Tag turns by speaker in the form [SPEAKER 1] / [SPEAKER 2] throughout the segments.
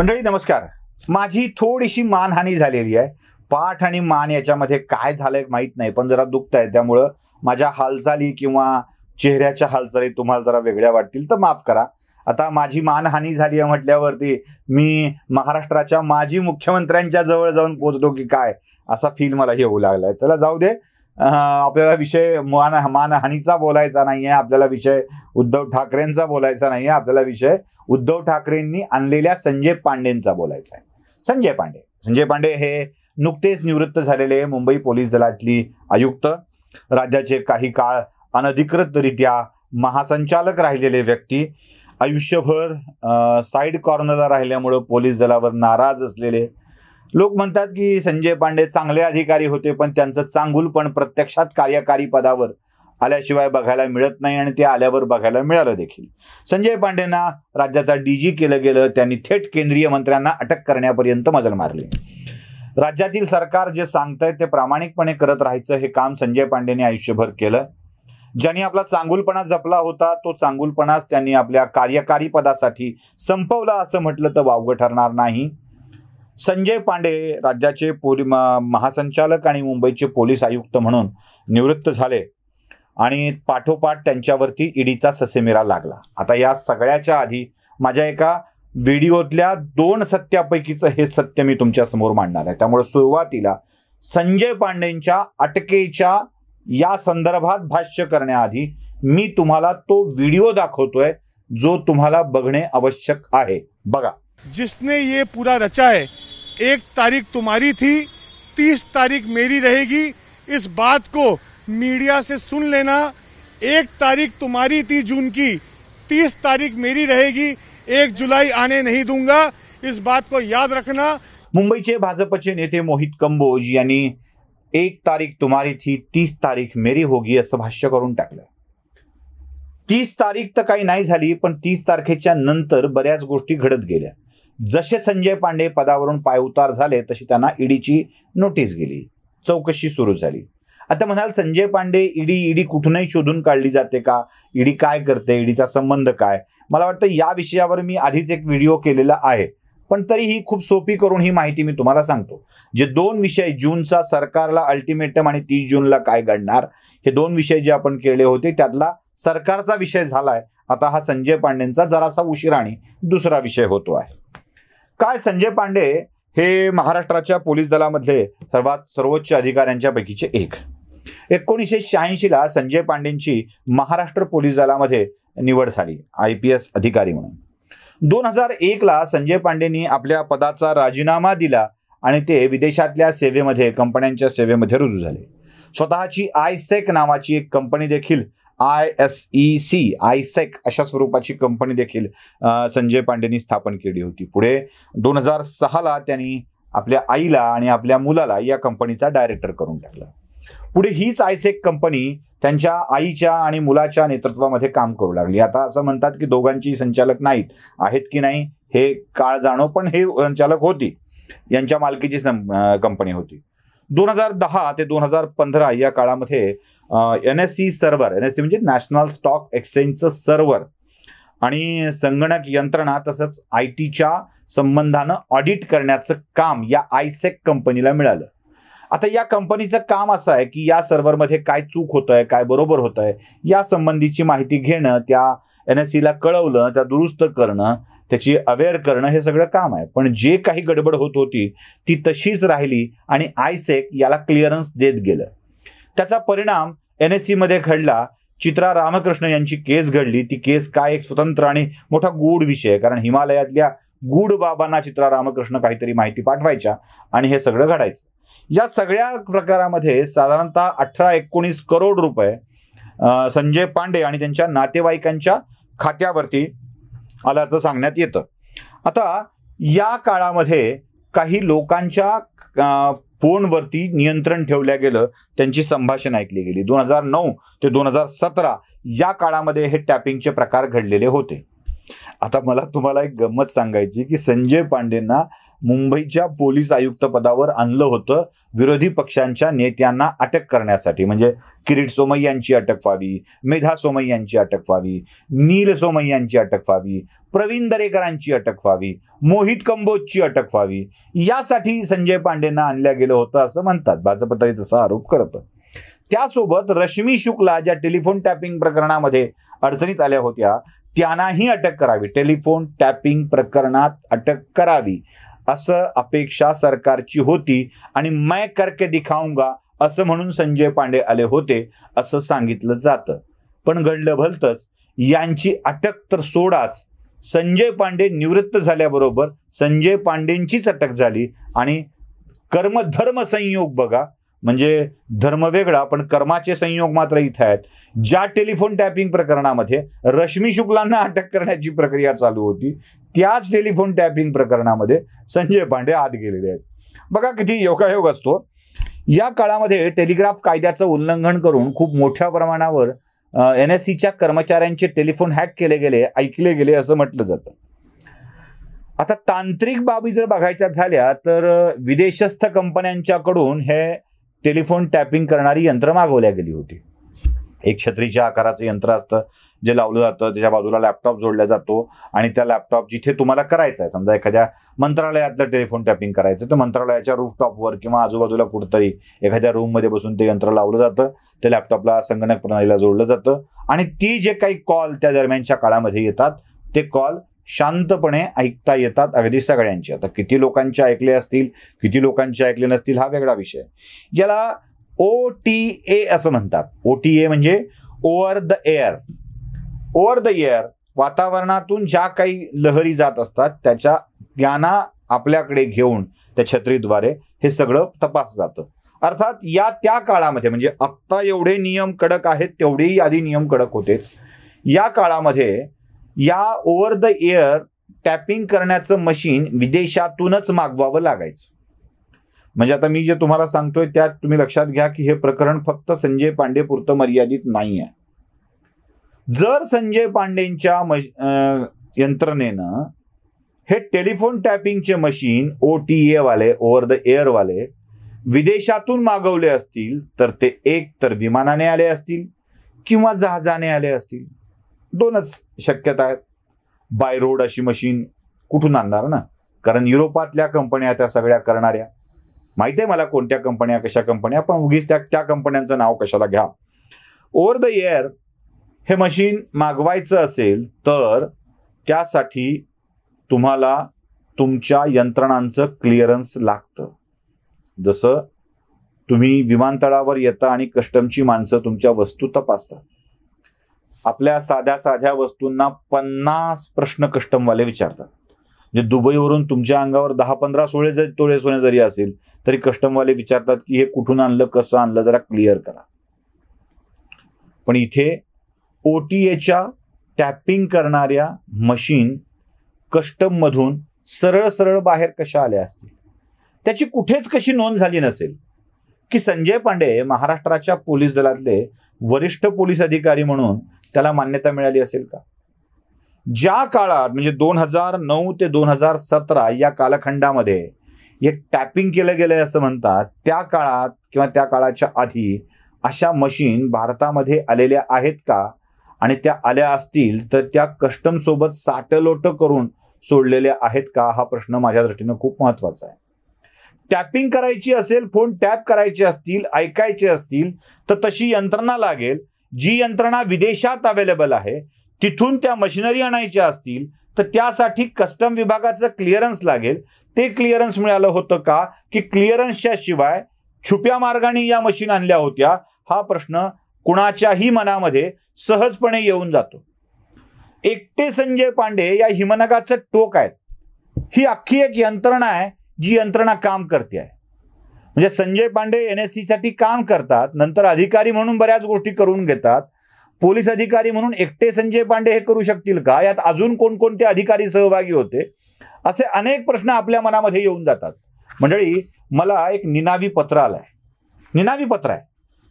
[SPEAKER 1] मंडळी नमस्कार माझी थोडीशी मानहानी झालेली आहे पाठ आणि मान याच्यामध्ये काय झालंय माहीत नाही पण जरा दुखत आहे त्यामुळं माझ्या हालचाली किंवा चेहऱ्याच्या हालचाली तुम्हाला जरा वेगळ्या वाटतील तर माफ करा आता माझी मानहानी झाली आहे म्हटल्यावरती मी महाराष्ट्राच्या माजी मुख्यमंत्र्यांच्या जवळ जाऊन पोचलो की काय असा फील मला येऊ लागलाय चला जाऊ दे आपल्याला विषय मान मानहानीचा बोलायचा नाही आहे आपल्याला विषय उद्धव ठाकरेंचा बोलायचा नाही आहे आपल्याला विषय उद्धव ठाकरेंनी आणलेल्या संजय पांडेंचा बोलायचा आहे संजय पांडे संजय पांडे हे नुकतेच निवृत्त झालेले मुंबई पोलीस दलातली आयुक्त राज्याचे काही काळ अनधिकृतरित्या महासंचालक राहिलेले व्यक्ती आयुष्यभर साईड कॉर्नरला राहिल्यामुळं पोलीस दलावर नाराज असलेले लोक म्हणतात की संजय पांडे चांगले अधिकारी होते पण त्यांचं चांगूल पण प्रत्यक्षात कार्यकारी पदावर आल्याशिवाय बघायला मिळत नाही आणि ते आल्यावर बघायला मिळालं देखील संजय पांडेंना राज्याचा डीजी केलं गेलं त्यांनी थेट केंद्रीय मंत्र्यांना अटक करण्यापर्यंत मजल मारली राज्यातील सरकार जे सांगतंय ते प्रामाणिकपणे करत राहायचं हे काम संजय पांडेने आयुष्यभर केलं ज्यांनी आपला चांगुलपणा जपला होता तो चांगुलपणाच त्यांनी आपल्या कार्यकारी पदासाठी संपवला असं म्हटलं तर वावगं ठरणार नाही संजय पांडे राज्याचे पोली महासंचालक आणि मुंबईचे पोलीस आयुक्त म्हणून निवृत्त झाले आणि पाठोपाठ त्यांच्यावरती ईडीचा ससेमिरा लागला आता या सगळ्याच्या आधी माझ्या एका व्हिडिओतल्या दोन सत्यापैकीचं हे सत्य मी तुमच्यासमोर मांडणार आहे त्यामुळे सुरुवातीला संजय पांडेंच्या अटकेच्या या संदर्भात भाष्य करण्याआधी मी तुम्हाला तो व्हिडिओ दाखवतोय जो तुम्हाला बघणे आवश्यक आहे बघा जिसने ये पूरा रचा है एक तारीख तुम्हारी थी तीस तारीख मेरी रहेगी इस बात को मीडिया से सुन लेना एक तारीख तुम्हारी थी जून की तीस तारीख मेरी रहेगी एक जुलाई आने नहीं दूंगा इस बात को याद रखना मुंबई के भाजपा नेते मोहित कंबोज यानी एक तारीख तुम्हारी थी तीस तारीख मेरी होगी अस भाष्य कर तीस तारीख तो कहीं नहीं पीस तारखे तीस तारखेच्या गोषी घड़ घडत गेल्या जसे संजय पांडे पदावरून पायउतार झाले तशी त्यांना ईडीची नोटीस गेली चौकशी सुरू झाली आता म्हणाल संजय पांडे ईडी ईडी कुठूनही शोधून काढली जाते का ईडी काय करते ईडीचा संबंध काय मला वाटतं या विषयावर मी आधीच एक व्हिडिओ केलेला आहे पण तरीही खूप सोपी करून ही माहिती मी तुम्हाला सांगतो जे दोन विषय जूनचा सरकारला अल्टिमेटम आणि तीस जूनला काय घडणार हे दोन विषय जे आपण केले होते त्यातला सरकारचा विषय झालाय आता हा संजय पांडेंचा जरासा उशिराणी दुसरा विषय होतो आहे काय संजय पांडे हे महाराष्ट्राच्या पोलीस दलामधले सर्वात सर्वोच्च अधिकाऱ्यांच्या पैकीचे एक एकोणीसशे शहाऐंशीला संजय पांडेंची महाराष्ट्र पोलीस दलामध्ये निवड झाली आय पी एस अधिकारी म्हणून दोन हजार एकला संजय पांडेंनी आपल्या पदाचा राजीनामा दिला आणि ते विदेशातल्या सेवेमध्ये कंपन्यांच्या सेवेमध्ये रुजू झाले स्वतःची आयसेक नावाची एक कंपनी देखील I S E C ISEC अशा स्वरूपाची कंपनी देखील संजय पांडेंनी स्थापन केली होती पुढे दोन हजार सहाला त्यांनी आपल्या आईला आणि आपल्या मुलाला या कंपनीचा डायरेक्टर करून टाकला पुढे हीच आयसेक कंपनी त्यांच्या आईच्या आणि मुलाच्या नेतृत्वामध्ये काम करू लागली आता असं म्हणतात की दोघांची संचालक नाहीत आहेत की नाही हे काळ जाणो पण हे संचालक होती यांच्या मालकीची कंपनी होती दोन हजार दहा ते दोन हजार पंधरा या काळामध्ये N S E server N S E म्हणजे नॅशनल स्टॉक एक्सचेंजचं सर्व्हर आणि संगणक यंत्रणा तसंच आय टीच्या संबंधानं ऑडिट करण्याचं काम या आयसेक कंपनीला e मिळालं आता या कंपनीचं काम असं आहे की या सर्व्हरमध्ये काय चूक होत आहे काय बरोबर होत आहे या संबंधीची माहिती घेणं त्या एन एस सीला कळवलं त्या दुरुस्त करणं त्याची अवेअर करणं हे सगळं काम आहे पण जे काही गडबड होत होती ती तशीच राहिली आणि आयसेक e याला क्लिअरन्स देत गेलं त्याचा परिणाम एन एस सीमध्ये घडला चित्रा रामकृष्ण यांची केस घडली ती केस काय एक स्वतंत्र आणि मोठा गूढ विषय कारण हिमालयातल्या गूढ बाबांना चित्रा रामकृष्ण काहीतरी माहिती पाठवायच्या आणि हे सगळं घडायचं या सगळ्या प्रकारामध्ये साधारणतः अठरा एकोणीस करोड रुपये संजय पांडे आणि त्यांच्या नातेवाईकांच्या खात्यावरती आल्याचं सांगण्यात येतं आता या काळामध्ये काही लोकांच्या फोनवरती नियंत्रण ठेवल्या गेलं त्यांची संभाषण ऐकली गेली दोन हजार नऊ ते दोन हजार सतरा या काळामध्ये हे टॅपिंगचे प्रकार घडलेले होते आता मला तुम्हाला एक गंमत सांगायची की संजय पांडेंना मुंबईच्या पोलीस आयुक्त पदावर आणलं होतं विरोधी पक्षांच्या नेत्यांना अटक करण्यासाठी म्हणजे किरीट सोमय्यांची यांची अटक व्हावी मेधा सोमय्यांची यांची अटक व्हावी नील सोमय्यांची यांची अटक व्हावी प्रवीण दरेकरांची अटक व्हावी मोहित कंबोजची अटक व्हावी यासाठी संजय पांडेंना आणल्या गेलं होतं असं म्हणतात भाजपतही तसा आरोप करतं त्यासोबत रश्मी शुक्ला ज्या टेलिफोन टॅपिंग प्रकरणामध्ये अडचणीत आल्या होत्या त्यांनाही अटक करावी टेलिफोन टॅपिंग प्रकरणात अटक करावी असं अपेक्षा सरकारची होती आणि मैं करके दिखाऊंगा असं म्हणून संजय पांडे आले होते असं सांगितलं जातं पण घडलं भलतंच यांची अटक तर सोडाच संजय पांडे निवृत्त झाल्याबरोबर संजय पांडेंचीच अटक झाली आणि कर्मधर्म संयोग बघा म्हणजे धर्म वेगळा पण कर्माचे संयोग मात्र इथं आहेत ज्या टेलिफोन टॅपिंग प्रकरणामध्ये रश्मी शुक्लांना अटक करण्याची प्रक्रिया चालू होती त्याच टेलिफोन टॅपिंग प्रकरणामध्ये संजय पांडे आत गेलेले आहेत बघा किती योगायोग असतो या काळामध्ये टेलिग्राफ कायद्याचं उल्लंघन करून खूप मोठ्या प्रमाणावर एन एस सीच्या कर्मचाऱ्यांचे टेलिफोन हॅक केले गेले ऐकले गेले असं म्हटलं जातं आता तांत्रिक बाबी जर बघायच्या झाल्या तर विदेशस्थ कंपन्यांच्याकडून हे टेलिफोन टॅपिंग करणारी यंत्र मागवल्या गेली होती एक छत्रीच्या आकाराचं यंत्र असतं जे लावलं जातं त्याच्या बाजूला लॅपटॉप जोडला जातो आणि त्या लॅपटॉप जिथे तुम्हाला करायचं आहे समजा एखाद्या मंत्रालयातलं टेलिफोन टॅपिंग करायचं तर मंत्रालयाच्या रूफटॉपवर किंवा आजूबाजूला कुठंतरी एखाद्या रूममध्ये बसून ते यंत्र लावलं जातं ते लॅपटॉपला संगणक प्रणालीला जोडलं जातं आणि ती जे काही कॉल त्या दरम्यानच्या काळामध्ये येतात ते कॉल शांतपणे ऐकता येतात अगदी सगळ्यांचे आता किती लोकांचे ऐकले असतील किती लोकांचे ऐकले नसतील हा वेगळा विषय याला ओ टी ए असं म्हणतात ओ टी ए म्हणजे over the air over the air वातावरणातून ज्या काही लहरी जात असतात त्याच्या ज्ञाना आपल्याकडे घेऊन त्या छत्रीद्वारे हे सगळं तपास जातं अर्थात या त्या काळामध्ये म्हणजे आत्ता एवढे नियम कडक आहेत तेवढेही आधी नियम कडक होतेच या काळामध्ये या ओवर द एअर टॅपिंग करण्याचं मशीन विदेशातूनच मागवावं लागायचं म्हणजे आता मी जे तुम्हाला सांगतोय त्यात तुम्ही लक्षात घ्या की हे प्रकरण फक्त संजय पांडे पुरतं मर्यादित नाही आहे जर संजय पांडेंच्या मश यंत्रणेनं हे टेलिफोन टॅपिंगचे मशीन ओ टी एवाले ओव्हर द एअरवाले विदेशातून मागवले असतील तर ते एक तर विमानाने आले असतील किंवा जहाजाने आले असतील दोनच शक्यता आहेत बाय रोड अशी मशीन कुठून आणणार ना कारण युरोपातल्या कंपन्या त्या सगळ्या करणाऱ्या माहिती आहे मला कोणत्या कंपन्या कशा कंपन्या पण उगीच त्या त्या कंपन्यांचं नाव कशाला घ्या ओवर द इयर हे मशीन मागवायचं असेल तर त्यासाठी तुम्हाला तुमच्या यंत्रणांचं क्लिअरन्स लागतं जसं तुम्ही विमानतळावर येता आणि कस्टमची माणसं तुमच्या वस्तू तपासतात आपल्या साध्या साध्या वस्तूंना पन्नास प्रश्न कस्टमवाले विचारतात म्हणजे दुबईवरून तुमच्या अंगावर दहा पंधरा सोळे जरी तोळे सोने जरी असेल तरी कस्टमवाले विचारतात की हे कुठून आणलं कसं आणलं जरा क्लिअर करा पण इथे ओ टी एच्या टॅपिंग करणाऱ्या मशीन कस्टममधून सरळ सरळ बाहेर कशा आल्या असतील त्याची कुठेच कशी नोंद झाली नसेल की संजय पांडे महाराष्ट्राच्या पोलीस दलातले वरिष्ठ पोलीस अधिकारी म्हणून त्याला मान्यता मिळाली असेल का ज्या काळात म्हणजे दोन हजार नऊ ते दोन हजार सतरा या कालखंडामध्ये हे टॅपिंग केलं गेलं आहे असं म्हणतात त्या काळात किंवा त्या काळाच्या आधी अशा मशीन भारतामध्ये आलेल्या आहेत का आणि त्या आल्या असतील तर त्या कस्टमसोबत साटलोटं करून सोडलेल्या आहेत का हा प्रश्न माझ्या दृष्टीनं खूप महत्त्वाचा आहे टॅपिंग करायची असेल फोन टॅप करायचे असतील ऐकायचे असतील तर तशी यंत्रणा लागेल जी यंत्रणा विदेशात अवेलेबल आहे तिथून त्या मशिनरी आणायच्या असतील तर त्यासाठी कस्टम विभागाचं क्लिअरन्स लागेल ते क्लिअरन्स मिळालं होतं का की क्लिअरन्सच्या शिवाय छुप्या मार्गाने या मशीन आणल्या होत्या हा प्रश्न कुणाच्याही मनामध्ये सहजपणे येऊन जातो एकटे संजय पांडे या हिमनगाचं टोक आहेत ही अख्खी एक यंत्रणा आहे जी यंत्रणा काम करते आहे म्हणजे संजय पांडे एन एस साठी काम करतात नंतर अधिकारी म्हणून बऱ्याच गोष्टी करून घेतात पोलीस अधिकारी म्हणून एकटे संजय पांडे हे करू शकतील का यात अजून कोणकोणते अधिकारी सहभागी होते असे अनेक प्रश्न आपल्या मनामध्ये येऊन जातात मंडळी मला एक निनावी पत्र आलं निनावी पत्र आहे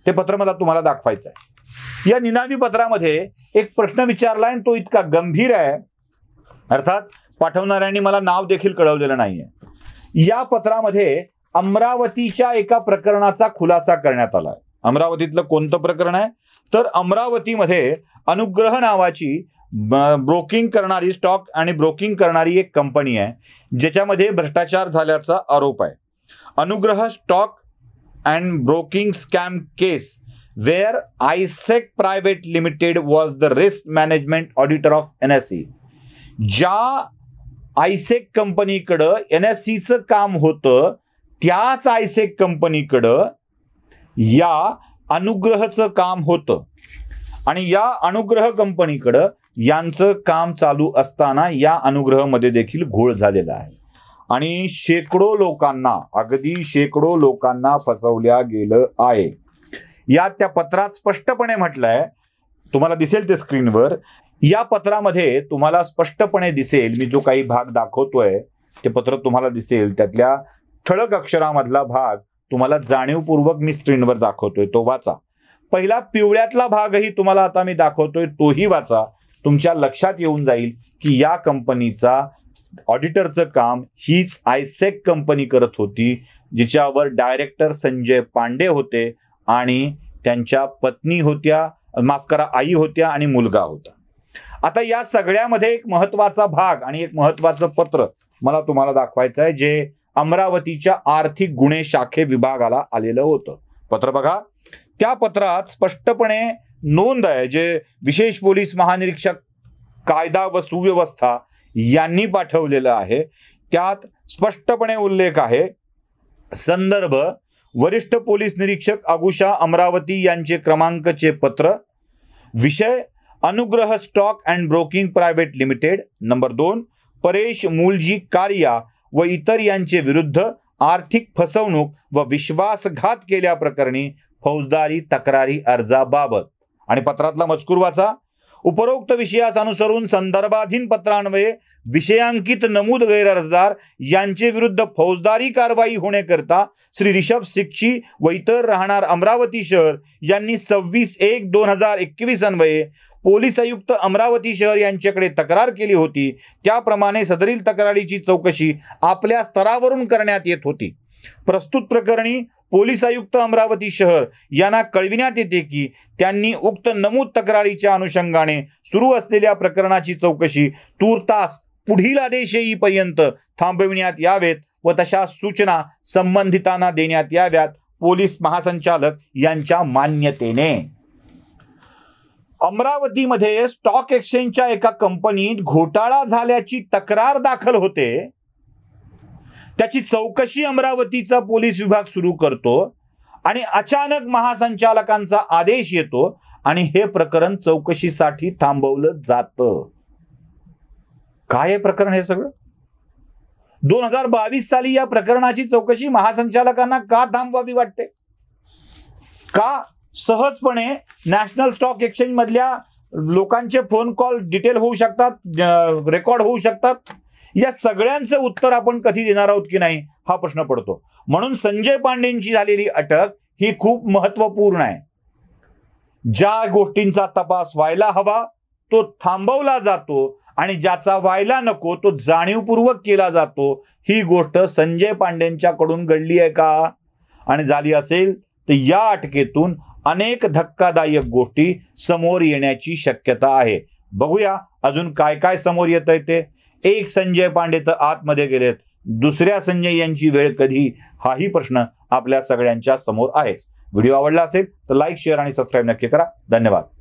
[SPEAKER 1] ते पत्र मला तुम्हाला दाखवायचं आहे या निनावी पत्रामध्ये एक प्रश्न विचारला तो इतका गंभीर आहे अर्थात पाठवणाऱ्यांनी मला नाव देखील कळवलेलं नाही आहे या पत्रामध्ये अमरावतीच्या एका प्रकरणाचा खुलासा करण्यात आला आहे अमरावतीतलं कोणतं प्रकरण आहे तर अमरावतीमध्ये अनुग्रह नावाची ब्रोकिंग करणारी स्टॉक आणि ब्रोकिंग करणारी एक कंपनी आहे ज्याच्यामध्ये भ्रष्टाचार झाल्याचा आरोप आहे अनुग्रह stock and broking scam case wear आयसेक private limited was the risk management auditor of N S C ज्या आयसेक कंपनीकडं एन एस सीचं काम होतं त्याच आयसेक कंपनीकडं या अनुग्रहचं काम होतं आणि या अनुग्रह कंपनीकडं यांचं काम चालू असताना या मध्ये देखील घोळ झालेला आहे आणि शेकडो लोकांना अगदी शेकडो लोकांना फसवल्या गेलं आहे यात त्या पत्रात स्पष्टपणे म्हटलंय तुम्हाला दिसेल ते स्क्रीनवर या पत्रामध्ये तुम्हाला स्पष्टपणे दिसेल मी जो काही भाग दाखवतोय ते पत्र तुम्हाला दिसेल त्यातल्या ठळक अक्षरामधला भाग तुम्हाला जाणीवपूर्वक मी स्क्रीनवर दाखवतोय तो वाचा पहिला पिवळ्यातला भागही तुम्हाला आता मी दाखवतोय तोही वाचा तुमच्या लक्षात येऊन जाईल की या कंपनीचा ऑडिटरचं काम हीच आयसेक कंपनी करत होती जिच्यावर डायरेक्टर संजय पांडे होते आणि त्यांच्या पत्नी होत्या माफ करा आई होत्या आणि मुलगा होता आता या सगळ्यामध्ये एक महत्त्वाचा भाग आणि एक महत्त्वाचं पत्र मला तुम्हाला दाखवायचं आहे जे अमरावतीच्या आर्थिक गुन्हे शाखे विभागाला आलेलं होतं पत्र बघा त्या पत्रात स्पष्टपणे नोंद आहे जे विशेष पोलीस महानिरीक्षक कायदा व सुव्यवस्था यांनी पाठवलेलं आहे त्यात स्पष्टपणे उल्लेख आहे संदर्भ वरिष्ठ पोलीस निरीक्षक आगुशा अमरावती यांचे क्रमांकचे पत्र विषय Anugrah stock and broking private limited number दोन परेश मूलजी कारिया व इतर यांचे विरुद्ध आर्थिक फसवणूक व विश्वासघात केल्याप्रकरणी फौजदारी तक्रारी अर्जाबाबत आणि पत्रातला मजकूर वाचा उपरोक्त विषयास अनुसरून संदर्भाधीन पत्रान्वये विषयांकित नमूद गैरअर्जदार यांचे विरुद्ध फौजदारी कारवाई होण्याकरता श्री रिषभ सिक्षी व इतर राहणार अमरावती शहर यांनी सव्वीस एक दोन हजार एकवीस अन्वये पोलीस आयुक्त अमरावती शहर यांच्याकडे तक्रार केली होती त्याप्रमाणे सदरील तक्रारीची चौकशी आपल्या स्तरावरून करण्यात येत होती प्रस्तुत प्रकरणी पोलीस आयुक्त अमरावती शहर यांना कळविण्यात येते की त्यांनी उक्त नमूद तक्रारीच्या अनुषंगाने सुरू असलेल्या प्रकरणाची चौकशी तूर्तास पुढील आदेश येईपर्यंत थांबविण्यात यावेत व तशा सूचना संबंधितांना देण्यात याव्यात पोलीस महासंचालक यांच्या मान्यतेने अमरावतीमध्ये स्टॉक एक्सचेंजच्या एका कंपनीत घोटाळा झाल्याची तक्रार दाखल होते त्याची चौकशी अमरावतीचा पोलीस विभाग सुरू करतो आणि अचानक महासंचालकांचा आदेश येतो आणि हे प्रकरण चौकशीसाठी थांबवलं जात काय हे प्रकरण हे सगळं दोन हजार बावीस साली या प्रकरणाची चौकशी महासंचालकांना का थांबवावी वाटते का सहजपणे नॅशनल स्टॉक एक्सचेंज मधल्या लोकांचे फोन कॉल डिटेल होऊ शकतात रेकॉर्ड होऊ शकतात या सगळ्यांचं उत्तर आपण कधी देणार आहोत की नाही हा प्रश्न पडतो म्हणून संजय पांडेंची झालेली अटक ही खूप महत्वपूर्ण आहे ज्या गोष्टींचा तपास व्हायला हवा तो थांबवला जातो आणि ज्याचा व्हायला नको तो जाणीवपूर्वक केला जातो ही गोष्ट संजय पांडेंच्याकडून घडली आहे का आणि झाली असेल तर या अटकेतून अनेक धक्कादायक गोष्टी समोर येण्याची शक्यता आहे बघूया अजून काय काय समोर येत आहे ते एक संजय पांडे तर आतमध्ये गेलेत दुसऱ्या संजय यांची वेळ कधी हाही प्रश्न आपल्या सगळ्यांच्या समोर आहेच व्हिडिओ आवडला असेल तर लाईक शेअर आणि सबस्क्राईब नक्की करा धन्यवाद